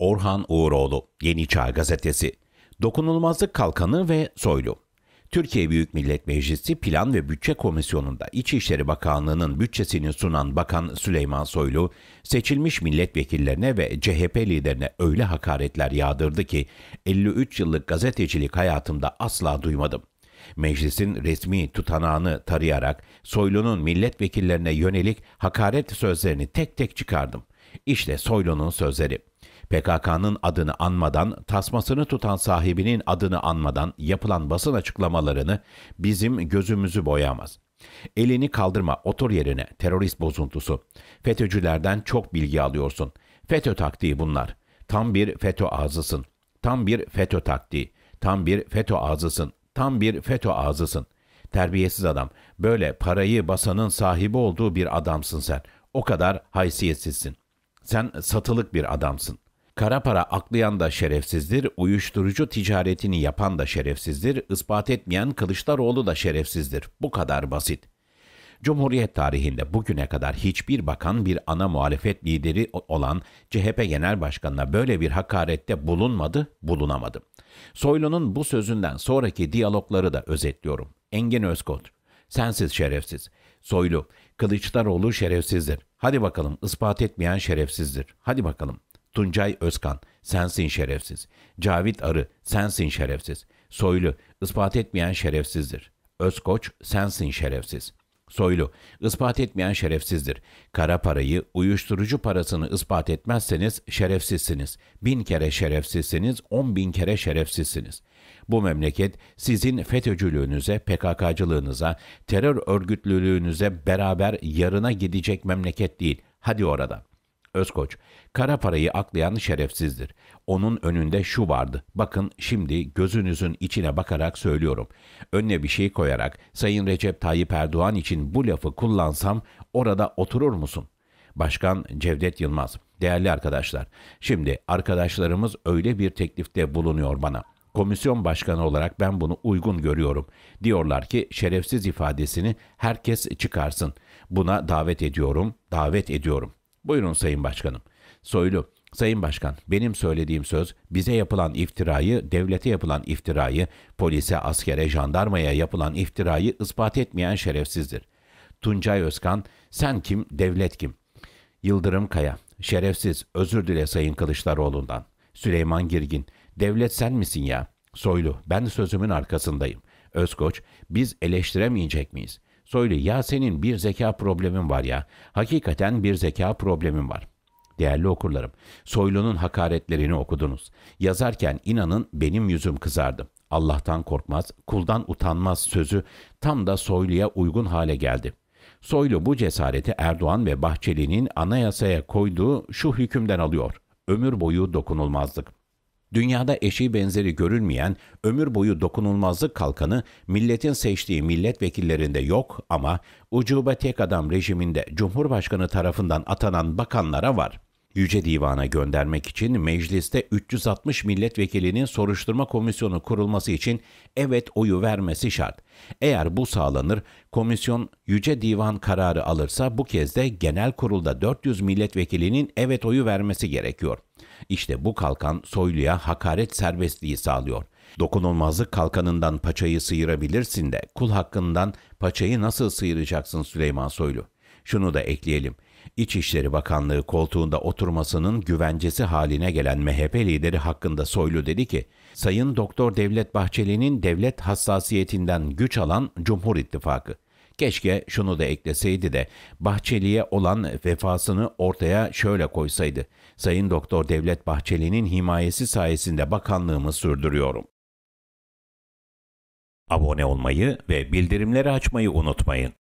Orhan Uğuroğlu, Yeni Çağ Gazetesi, Dokunulmazlık Kalkanı ve Soylu. Türkiye Büyük Millet Meclisi Plan ve Bütçe Komisyonu'nda İçişleri Bakanlığı'nın bütçesini sunan Bakan Süleyman Soylu, seçilmiş milletvekillerine ve CHP liderine öyle hakaretler yağdırdı ki 53 yıllık gazetecilik hayatımda asla duymadım. Meclisin resmi tutanağını tarayarak Soylu'nun milletvekillerine yönelik hakaret sözlerini tek tek çıkardım. İşte Soylu'nun sözleri. PKK'nın adını anmadan, tasmasını tutan sahibinin adını anmadan yapılan basın açıklamalarını bizim gözümüzü boyamaz. Elini kaldırma, otur yerine, terörist bozuntusu. FETÖ'cülerden çok bilgi alıyorsun. FETÖ taktiği bunlar. Tam bir FETÖ ağzısın. Tam bir FETÖ taktiği. Tam bir FETÖ ağzısın. Tam bir FETÖ ağzısın. Terbiyesiz adam. Böyle parayı basanın sahibi olduğu bir adamsın sen. O kadar haysiyetsizsin. Sen satılık bir adamsın.'' Kara para aklayan da şerefsizdir, uyuşturucu ticaretini yapan da şerefsizdir, ispat etmeyen Kılıçdaroğlu da şerefsizdir. Bu kadar basit. Cumhuriyet tarihinde bugüne kadar hiçbir bakan bir ana muhalefet lideri olan CHP Genel Başkanı'na böyle bir hakarette bulunmadı, bulunamadı. Soylu'nun bu sözünden sonraki diyalogları da özetliyorum. Engin Özkot, sensiz şerefsiz. Soylu, Kılıçdaroğlu şerefsizdir. Hadi bakalım ispat etmeyen şerefsizdir. Hadi bakalım. Tuncay Özkan, sensin şerefsiz. Cavit Arı, sensin şerefsiz. Soylu, ispat etmeyen şerefsizdir. Özkoç, sensin şerefsiz. Soylu, ispat etmeyen şerefsizdir. Kara parayı, uyuşturucu parasını ispat etmezseniz şerefsizsiniz. Bin kere şerefsizsiniz, on bin kere şerefsizsiniz. Bu memleket sizin FETÖ'cülüğünüze, PKK'cılığınıza, terör örgütlülüğünüze beraber yarına gidecek memleket değil. Hadi oradan. Özkoç, kara parayı aklayan şerefsizdir. Onun önünde şu vardı. Bakın şimdi gözünüzün içine bakarak söylüyorum. Önüne bir şey koyarak Sayın Recep Tayyip Erdoğan için bu lafı kullansam orada oturur musun? Başkan Cevdet Yılmaz. Değerli arkadaşlar, şimdi arkadaşlarımız öyle bir teklifte bulunuyor bana. Komisyon başkanı olarak ben bunu uygun görüyorum. Diyorlar ki şerefsiz ifadesini herkes çıkarsın. Buna davet ediyorum, davet ediyorum. Buyurun Sayın Başkanım. Soylu, Sayın Başkan, benim söylediğim söz bize yapılan iftirayı, devlete yapılan iftirayı, polise, askere, jandarmaya yapılan iftirayı ispat etmeyen şerefsizdir. Tuncay Özkan, sen kim, devlet kim? Yıldırım Kaya, şerefsiz, özür dile Sayın Kılıçdaroğlu'ndan. Süleyman Girgin, devlet sen misin ya? Soylu, ben sözümün arkasındayım. Özkoç, biz eleştiremeyecek miyiz? Soylu ya senin bir zeka problemin var ya. Hakikaten bir zeka problemin var. Değerli okurlarım, Soylu'nun hakaretlerini okudunuz. Yazarken inanın benim yüzüm kızardı. Allah'tan korkmaz, kuldan utanmaz sözü tam da Soylu'ya uygun hale geldi. Soylu bu cesareti Erdoğan ve Bahçeli'nin anayasaya koyduğu şu hükümden alıyor. Ömür boyu dokunulmazlık. Dünyada eşi benzeri görülmeyen ömür boyu dokunulmazlık kalkanı milletin seçtiği milletvekillerinde yok ama ucube tek adam rejiminde Cumhurbaşkanı tarafından atanan bakanlara var. Yüce Divan'a göndermek için mecliste 360 milletvekilinin soruşturma komisyonu kurulması için evet oyu vermesi şart. Eğer bu sağlanır, komisyon Yüce Divan kararı alırsa bu kez de genel kurulda 400 milletvekilinin evet oyu vermesi gerekiyor. İşte bu kalkan soyluya hakaret serbestliği sağlıyor. Dokunulmazlık kalkanından paçayı sıyırabilirsin de kul hakkından paçayı nasıl sıyıracaksın Süleyman Soylu? Şunu da ekleyelim. İçişleri Bakanlığı koltuğunda oturmasının güvencesi haline gelen MHP lideri hakkında Soylu dedi ki, Sayın Doktor Devlet Bahçeli'nin devlet hassasiyetinden güç alan Cumhur İttifakı. Keşke şunu da ekleseydi de Bahçeli'ye olan vefasını ortaya şöyle koysaydı. Sayın Doktor Devlet Bahçeli'nin himayesi sayesinde bakanlığımı sürdürüyorum. Abone olmayı ve bildirimleri açmayı unutmayın.